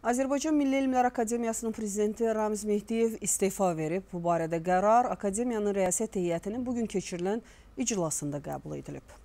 Azərbaycan Milli Elmlər Akademiyasının prezidenti Ramiz Mehdiyev istifa verib. Bu barədə qərar Akademiyanın rəyasət heyətinin bugün keçirilən iclasında qəbul edilib.